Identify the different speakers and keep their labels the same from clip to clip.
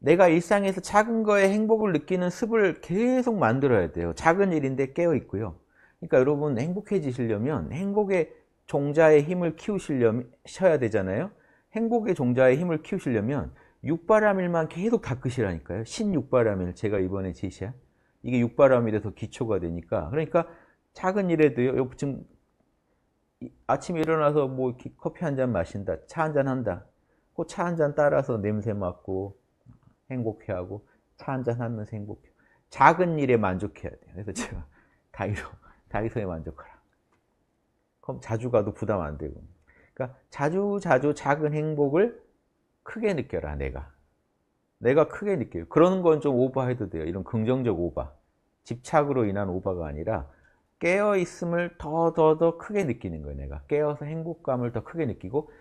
Speaker 1: 내가 일상에서 작은 거에 행복을 느끼는 습을 계속 만들어야 돼요. 작은 일인데 깨어 있고요. 그러니까 여러분 행복해지시려면 행복의 종자의 힘을 키우시려셔야 되잖아요. 행복의 종자의 힘을 키우시려면 육바람일만 계속 닦으시라니까요. 신육바람일 제가 이번에 제시한 이게 육바람일에 서 기초가 되니까 그러니까 작은 일에도요. 지금 아침에 일어나서 뭐 커피 한 잔 마신다, 차 한 잔 한다. 그 차한 잔 따라서 냄새 맡고 행복해하고 차 한 잔 하면서 행복해. 작은 일에 만족해야 돼요. 그래서 제가 다이소, 다이소에 만족하라. 그럼 자주 가도 부담 안 되고. 그러니까 자주 자주 작은 행복을 크게 느껴라 내가. 내가 크게 느껴요. 그런 건좀 오버해도 돼요. 이런 긍정적 오버. 집착으로 인한 오버가 아니라 깨어있음을 더 더 더 크게 느끼는 거예요. 내가 깨어서 행복감을 더 크게 느끼고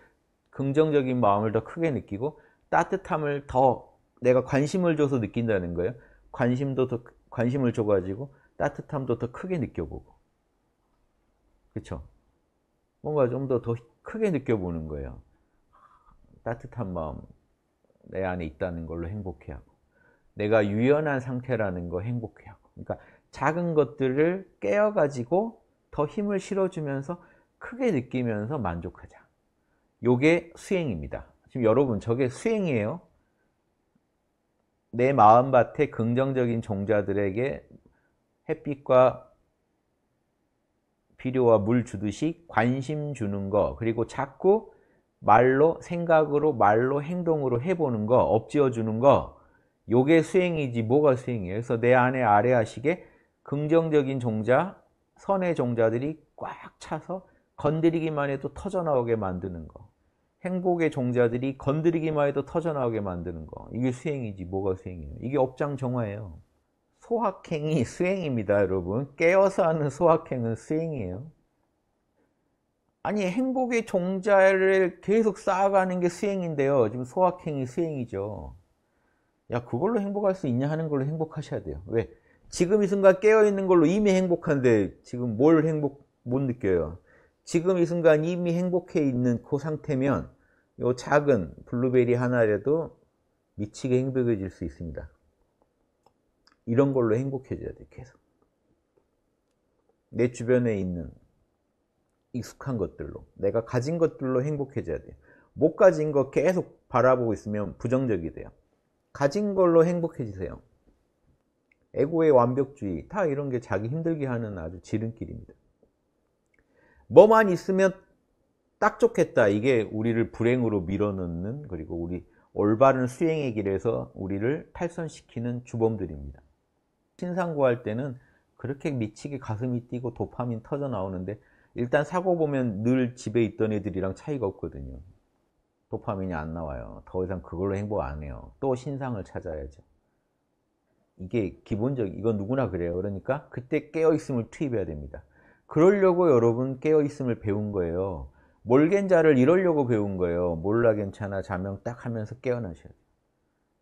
Speaker 1: 긍정적인 마음을 더 크게 느끼고 따뜻함을 더 내가 관심을 줘서 느낀다는 거예요. 관심도 더, 관심을 줘가지고 따뜻함도 더 크게 느껴보고. 그쵸? 뭔가 좀 더 더 크게 느껴보는 거예요. 따뜻한 마음, 내 안에 있다는 걸로 행복해하고. 내가 유연한 상태라는 거 행복해하고. 그러니까 작은 것들을 깨어가지고 더 힘을 실어주면서 크게 느끼면서 만족하자. 요게 수행입니다. 지금 여러분, 저게 수행이에요. 내 마음밭에 긍정적인 종자들에게 햇빛과 비료와물 주듯이 관심 주는 거 그리고 자꾸 말로 생각으로 말로 행동으로 해보는 거 엎지어 주는 거 요게 수행이지 뭐가 수행이에요 그래서 내 안에 아래하시게 긍정적인 종자 선의 종자들이 꽉 차서 건드리기만 해도 터져나오게 만드는 거 행복의 종자들이 건드리기만 해도 터져나오게 만드는 거 이게 수행이지 뭐가 수행이에요 이게 업장 정화예요 소확행이 수행입니다 여러분 깨어서 하는 소확행은 수행이에요 아니 행복의 종자를 계속 쌓아가는 게 수행인데요 지금 소확행이 수행이죠 야 그걸로 행복할 수 있냐 하는 걸로 행복하셔야 돼요 왜? 지금 이 순간 깨어있는 걸로 이미 행복한데 지금 뭘 행복 못 느껴요 지금 이 순간 이미 행복해 있는 그 상태면 이 작은 블루베리 하나라도 미치게 행복해질 수 있습니다. 이런 걸로 행복해져야 돼, 계속. 내 주변에 있는 익숙한 것들로, 내가 가진 것들로 행복해져야 돼요. 못 가진 거 계속 바라보고 있으면 부정적이 돼요. 가진 걸로 행복해지세요. 에고의 완벽주의, 다 이런 게 자기 힘들게 하는 아주 지름길입니다. 뭐만 있으면 딱 좋겠다. 이게 우리를 불행으로 밀어넣는 그리고 우리 올바른 수행의 길에서 우리를 탈선시키는 주범들입니다. 신상 구할 때는 그렇게 미치게 가슴이 뛰고 도파민 터져 나오는데 일단 사고 보면 늘 집에 있던 애들이랑 차이가 없거든요. 도파민이 안 나와요. 더 이상 그걸로 행복 안 해요. 또 신상을 찾아야죠. 이게 기본적, 이건 누구나 그래요. 그러니까 그때 깨어있음을 투입해야 됩니다. 그러려고 여러분 깨어있음을 배운 거예요. 몰겐자를 이러려고 배운 거예요. 몰라 괜찮아 자명 딱 하면서 깨어나셔야 돼요.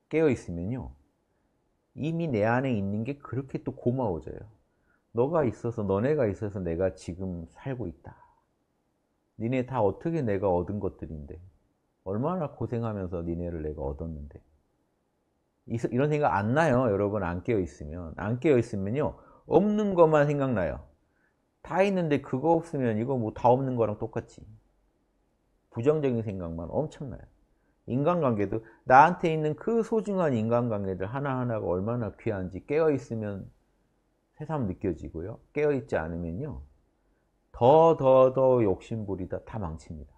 Speaker 1: 깨어있으면요. 이미 내 안에 있는 게 그렇게 또 고마워져요. 너가 있어서 너네가 있어서 내가 지금 살고 있다. 니네 다 어떻게 내가 얻은 것들인데 얼마나 고생하면서 니네를 내가 얻었는데 이런 생각 안 나요. 여러분 안 깨어 있으면 안 깨어 있으면요 없는 것만 생각나요. 다 있는데 그거 없으면 이거 뭐 다 없는 거랑 똑같지. 부정적인 생각만 엄청나요. 인간관계도 나한테 있는 그 소중한 인간관계들 하나하나가 얼마나 귀한지 깨어있으면 새삼 느껴지고요. 깨어있지 않으면요. 더 더더 더, 더 욕심부리다 다 망칩니다.